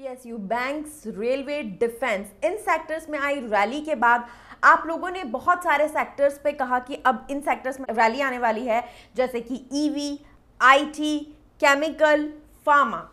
PSU यू banks railway defence इन sectors में आई रैली के बाद आप लोगों ने बहुत सारे सेक्टर्स पे कहा कि अब इन सेक्टर्स में रैली आने वाली है जैसे कि ईवी, आईटी, केमिकल फार्मा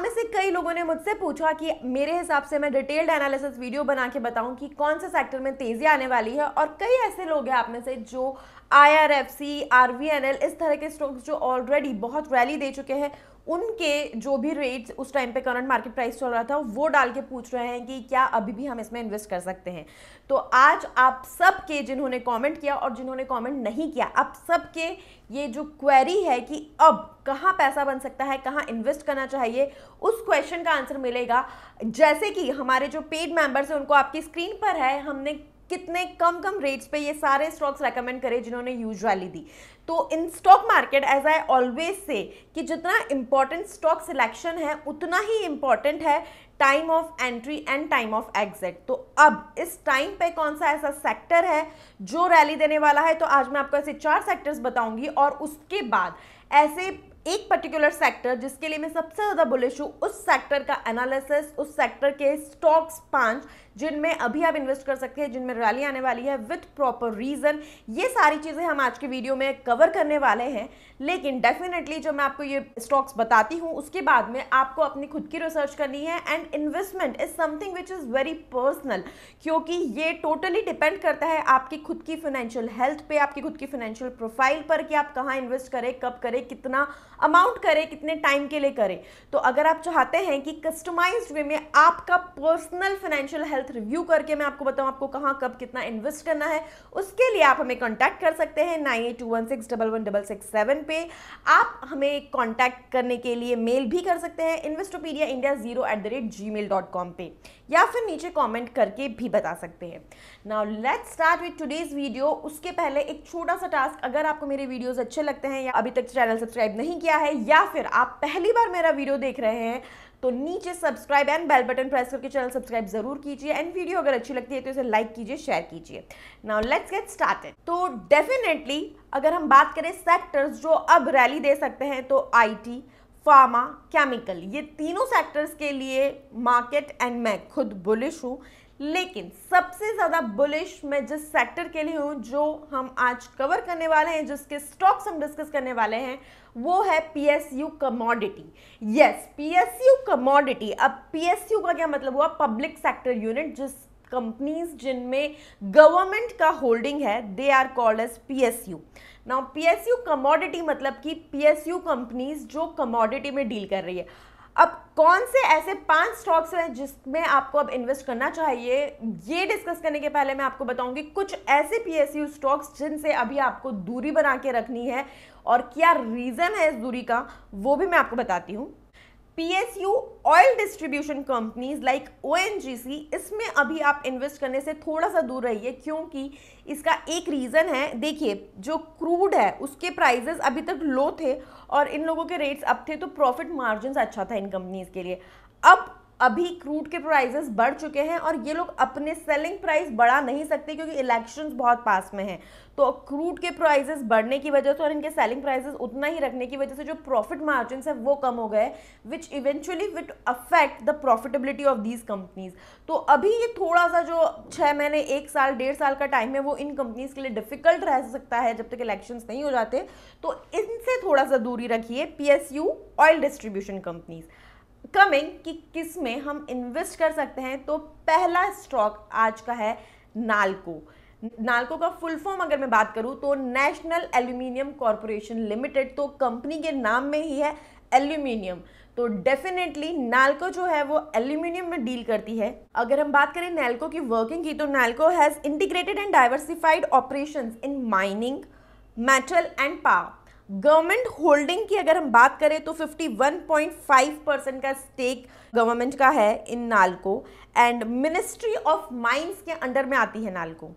में से कई लोगों ने मुझसे पूछा कि मेरे हिसाब से मैं डिटेल्ड एनालिसिस वीडियो बना के बताऊं कि कौन से सेक्टर में तेज़ी आने वाली है और कई ऐसे लोग हैं आप में से जो आई आर इस तरह के स्टॉक्स जो ऑलरेडी बहुत रैली दे चुके हैं उनके जो भी रेट्स उस टाइम पे करंट मार्केट प्राइस चल रहा था वो डाल के पूछ रहे हैं कि क्या अभी भी हम इसमें इन्वेस्ट कर सकते हैं तो आज आप सब के जिन्होंने कमेंट किया और जिन्होंने कमेंट नहीं किया आप सब के ये जो क्वेरी है कि अब कहाँ पैसा बन सकता है कहाँ इन्वेस्ट करना चाहिए उस क्वेश्चन का आंसर मिलेगा जैसे कि हमारे जो पेड मेंबर्स हैं उनको आपकी स्क्रीन पर है हमने कितने कम कम रेट्स पे ये सारे स्टॉक्स रेकमेंड करे जिन्होंने यूज रैली दी तो in stock market as I always say कि जितना इम्पॉर्टेंट स्टॉक सिलेक्शन है उतना ही इम्पॉर्टेंट है time of entry and time of exit तो अब इस टाइम पे कौन सा ऐसा सेक्टर है जो रैली देने वाला है तो आज मैं आपको ऐसे चार सेक्टर्स बताऊंगी और उसके बाद ऐसे एक पर्टिकुलर सेक्टर जिसके लिए मैं सबसे ज़्यादा बुलिश हूँ उस सेक्टर का एनालिसिस उस सेक्टर के स्टॉक्स पांच जिनमें अभी आप इन्वेस्ट कर सकते हैं जिनमें रैली आने वाली है विथ प्रॉपर रीज़न ये सारी चीज़ें हम आज के वीडियो में कवर करने वाले हैं लेकिन डेफिनेटली जब मैं आपको ये स्टॉक्स बताती हूँ उसके बाद में आपको अपनी खुद की रिसर्च करनी है and investment is something which is very personal क्योंकि ये टोटली डिपेंड करता है आपकी खुद की फाइनेंशियल हेल्थ पे आपकी खुद की फाइनेंशियल प्रोफाइल पर कि आप कहाँ इन्वेस्ट करें कब करें कितना अमाउंट करें कितने टाइम के लिए करें तो अगर आप चाहते हैं कि कस्टमाइज वे में आपका पर्सनल फाइनेंशियल हेल्थ रिव्यू करके मैं आपको बताऊँ आपको कहाँ कब कितना इन्वेस्ट करना है उसके लिए आप हमें कॉन्टैक्ट कर सकते हैं nine eight two one six double one double six seven पे आप हमें कॉन्टैक्ट करने के लिए मेल भी कर सकते हैं Investopedia India zero at the rate G mail dot com पे या फिर नीचे कमेंट करके भी बता सकते हैं now let's start with today's video उसके पहले एक छोटा सा टास्क अगर आपको मेरे वीडियोज अच्छे लगते हैं या अभी तक चैनल सब्सक्राइब नहीं किया किया है या फिर आप पहली बार मेरा वीडियो देख रहे हैं तो नीचे subscribe and bell button press करके चैनल सब्सक्राइब जरूर कीजिए एंड वीडियो अगर अच्छी लगती है तो इसे लाइक कीजिए शेयर कीजिए नाउ लेट्स गेट स्टार्टेड तो डेफिनेटली अगर हम बात करें सेक्टर्स जो अब रैली दे सकते हैं तो आईटी फार्मा केमिकल ये तीनों सेक्टर्स के लिए मार्केट एंड मैं खुद बुलिश हूँ लेकिन सबसे ज़्यादा बुलिश मैं जिस सेक्टर के लिए हूं जो हम आज कवर करने वाले हैं जिसके स्टॉक्स हम डिस्कस करने वाले हैं वो है PSU commodity yes PSU commodity अब पीएसयू का क्या मतलब हुआ पब्लिक सेक्टर यूनिट जिस कंपनीज जिनमें गवर्नमेंट का होल्डिंग है they are called as PSU now PSU commodity मतलब कि पीएसयू कंपनीज जो कमोडिटी में डील कर रही है अब कौन से ऐसे पांच स्टॉक्स हैं जिसमें आपको अब इन्वेस्ट करना चाहिए ये डिस्कस करने के पहले मैं आपको बताऊंगी कुछ ऐसे पीएसयू स्टॉक्स जिनसे अभी आपको दूरी बना के रखनी है और क्या रीज़न है इस दूरी का वो भी मैं आपको बताती हूँ PSU oil distribution companies like ONGC इसमें अभी आप इन्वेस्ट करने से थोड़ा सा दूर रहिए क्योंकि इसका एक रीज़न है देखिए जो क्रूड है उसके प्राइजेस अभी तक लो थे और इन लोगों के रेट्स अप थे तो प्रॉफिट मार्जिन अच्छा था इन कंपनीज़ के लिए अब अभी क्रूड के प्राइजेस बढ़ चुके हैं और ये लोग अपने सेलिंग प्राइस बढ़ा नहीं सकते क्योंकि इलेक्शंस बहुत पास में हैं तो क्रूड के प्राइजेस बढ़ने की वजह से और इनके सेलिंग प्राइजेस उतना ही रखने की वजह से जो प्रॉफिट मार्जिन है वो कम हो गए which eventually will affect the profitability of these companies तो अभी ये थोड़ा सा जो छः महीने एक साल डेढ़ साल का टाइम है वो इन कंपनीज के लिए डिफिकल्ट रह सकता है जब तक इलेक्शंस नहीं हो जाते तो इनसे थोड़ा सा दूरी रखिए P oil distribution companies coming कि किस में हम इन्वेस्ट कर सकते हैं तो पहला स्टॉक आज का है नालको नालको का फुल फॉर्म अगर मैं बात करूं तो नेशनल एल्यूमिनियम कॉरपोरेशन लिमिटेड तो कंपनी के नाम में ही है एल्यूमिनियम तो डेफिनेटली नैल्को जो है वो एल्यूमिनियम में डील करती है अगर हम बात करें नैलको की वर्किंग की तो NALCO has integrated and diversified operation in mining metal and power government holding की अगर हम बात करें तो 51.5 परसेंट का स्टेक गवर्नमेंट का है in NALCO and ministry of mines के अंडर में आती है NALCO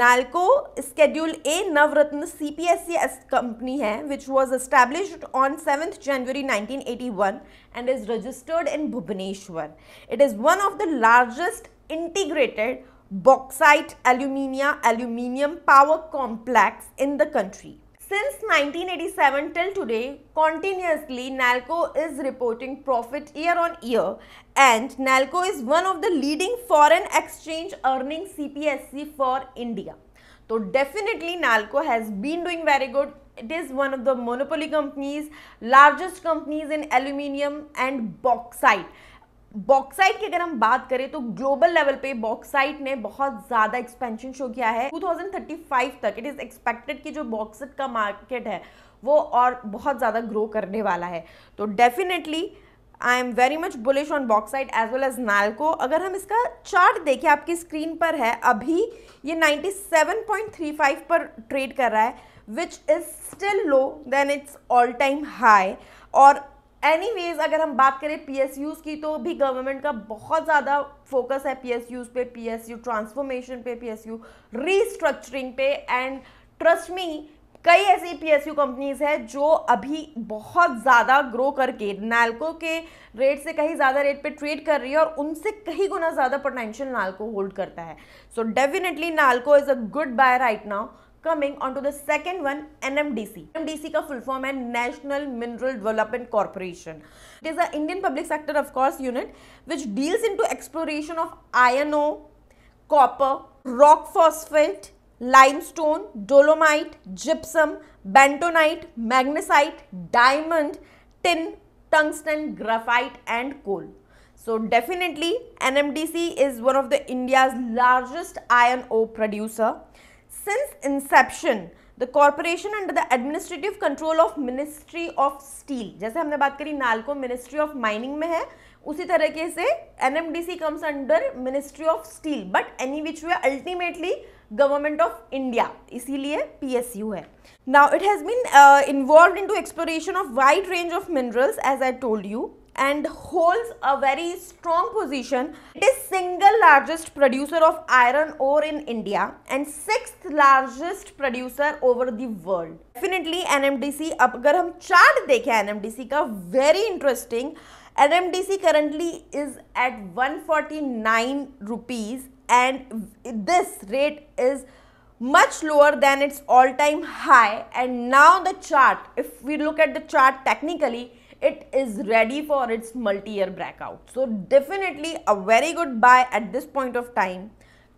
NALCO schedule A Navratna C P S C S company है which was established on seventh January 1981 and is registered in Bhubaneswar it is one of the largest integrated bauxite alumina aluminium power complex in the country Since 1987 till today, continuously Nalco is reporting profit year on year and Nalco is one of the leading foreign exchange earning CPSC for India. So definitely Nalco has been doing very good. It is one of the monopoly companies, largest companies in aluminium and bauxite bauxite की अगर हम बात करें तो global level पे bauxite ने बहुत ज़्यादा एक्सपेंशन शो किया है 2035 तक इट इज़ एक्सपेक्टेड कि जो बॉक्साइट का मार्केट है वो और बहुत ज़्यादा ग्रो करने वाला है तो definitely I am very much bullish on bauxite as well as NALCO अगर हम इसका चार्ट देखें आपकी स्क्रीन पर है अभी ये 97.35 पर ट्रेड कर रहा है which is still low than its all time high और एनीवेज अगर हम बात करें पीएसयूज की तो भी गवर्नमेंट का बहुत ज़्यादा फोकस है पीएसयूज पे पीएसयू ट्रांसफॉर्मेशन पे पीएसयू रीस्ट्रक्चरिंग पे एंड ट्रस्ट मी कई ऐसी पीएसयू कंपनीज हैं जो अभी बहुत ज़्यादा ग्रो करके नालको के रेट से कहीं ज़्यादा रेट पे ट्रेड कर रही है और उनसे कहीं गुना ज़्यादा पोटेंशियल नालको होल्ड करता है so definitely NALCO is a good buy right now Coming on to the second one, NMDC. NMDC ka full form है National Mineral Development Corporation. It is an Indian public sector, of course, unit which deals into exploration of iron ore, copper, rock phosphate, limestone, dolomite, gypsum, bentonite, magnesite, diamond, tin, tungsten, graphite and coal. So definitely NMDC is one of the India's largest iron ore producer. Since inception, the corporation under the administrative control of ministry of steel जैसे हमने बात करी NALCO ministry of mining में है उसी तरीके से N M D C comes under ministry of steel but any which way ultimately government of India इसीलिए पी एस यू है now it has been involve in to exploration of wide range of minerals as I told you and holds a very strong position. It is single largest producer of iron ore in India and sixth largest producer over the world. Definitely NMDC, अब अगर हम chart देखें NMDC का very interesting. NMDC currently is at 149 rupees and this rate is much lower than its all time high and now the chart if we look at the chart technically it is ready for its multi-year breakout. So definitely a very good buy at this point of time.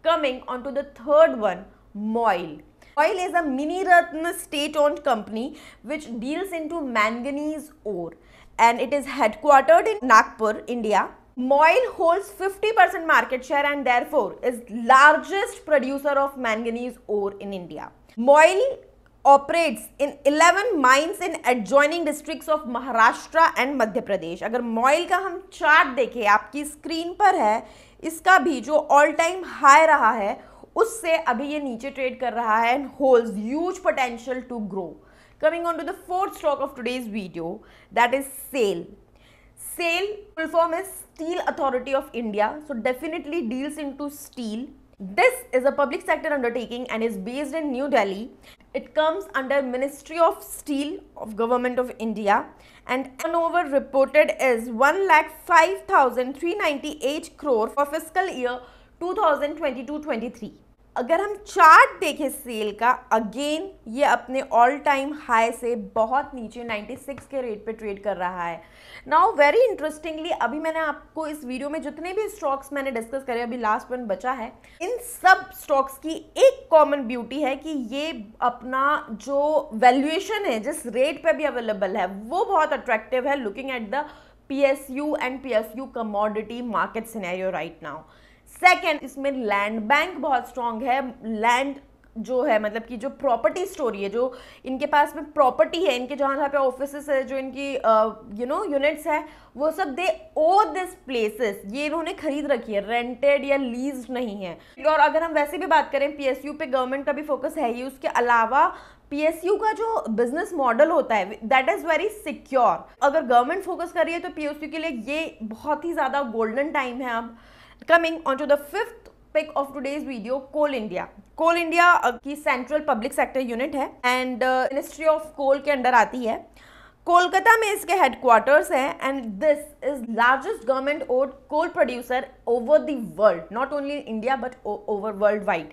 Coming on to the third one, Moil. Moil is a mini Ratna state-owned company which deals into manganese ore and it is headquartered in Nagpur, India. Moil holds 50% market share and therefore is largest producer of manganese ore in India. Moil operates in 11 mines in adjoining districts of Maharashtra and Madhya Pradesh. अगर मॉइल का हम chart देखें आपकी screen पर है इसका भी जो ऑल टाइम हाई रहा है उससे अभी ये नीचे ट्रेड कर रहा है and hold huge potential to grow coming on to the fourth stock of today's video that is SAIL SAIL full form is steel authority of India so definitely deals in to steel This is a public sector undertaking and is based in New Delhi. It comes under Ministry of Steel of Government of India and turnover reported is 1,05,398 crore for fiscal year 2022-23. अगर हम chart देखें cell का again ये अपने all time high से बहुत नीचे 96 के रेट पे ट्रेड कर रहा है नाउ वेरी इंटरेस्टिंगली अभी मैंने आपको इस वीडियो में जितने भी स्टॉक्स मैंने डिस्कस करे अभी लास्ट वन बचा है इन सब स्टॉक्स की एक कॉमन ब्यूटी है कि ये अपना जो वैल्यूएशन है जिस रेट पर भी अवेलेबल है वो बहुत अट्रैक्टिव है looking at the P S U and P S U commodity market scenario right now second इसमें लैंड बैंक बहुत स्ट्रांग है लैंड जो है मतलब कि जो प्रॉपर्टी स्टोरी है जो इनके पास में प्रॉपर्टी है इनके जहाँ जहाँ पे ऑफिस है जो इनकी यू नो यूनिट्स है वो सब दे ओ दिस प्लेसेस ये इन्होंने खरीद रखी है रेंटेड या लीज नहीं है और अगर हम वैसे भी बात करें पीएसयू पे गवर्नमेंट का भी फोकस है ही उसके अलावा पीएसयू का जो बिजनेस मॉडल होता है दैट इज़ वेरी सिक्योर अगर गवर्नमेंट फोकस कर रही है तो पीएसयू के लिए ये बहुत ही ज़्यादा गोल्डन टाइम है अब coming on to the fifth pick of today's video Coal India Coal India की सेंट्रल पब्लिक सेक्टर यूनिट है एंड मिनिस्ट्री ऑफ कोल के अंडर आती है कोलकाता में इसके हेडक्वार्टर्स हैं and this is largest government owned coal producer over the world not only India but over world wide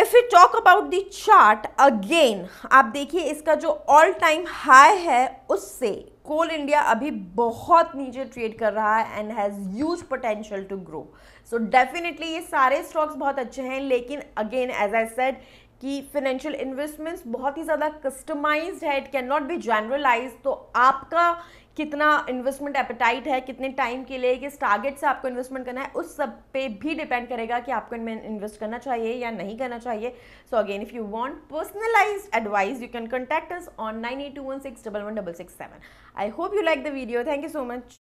if you talk about the chart again आप देखिए इसका जो ऑल टाइम हाई है उससे कोल इंडिया अभी बहुत नीचे ट्रेड कर रहा है and has huge potential to grow so definitely ये सारे स्टॉक्स बहुत अच्छे हैं लेकिन अगेन एज आई सेड कि फिनेंशियल इन्वेस्टमेंट्स बहुत ही ज़्यादा कस्टमाइज्ड है it can not be generalise तो आपका कितना इन्वेस्टमेंट एपेटाइट है कितने टाइम के लिए किस टारगेट से आपको इन्वेस्टमेंट करना है उस सब पे भी डिपेंड करेगा कि आपको इनमें इन्वेस्ट करना चाहिए या नहीं करना चाहिए so again if you want personalise advice you can contact us on nine eight two one six double one double six seven I hope you like the video thank you so much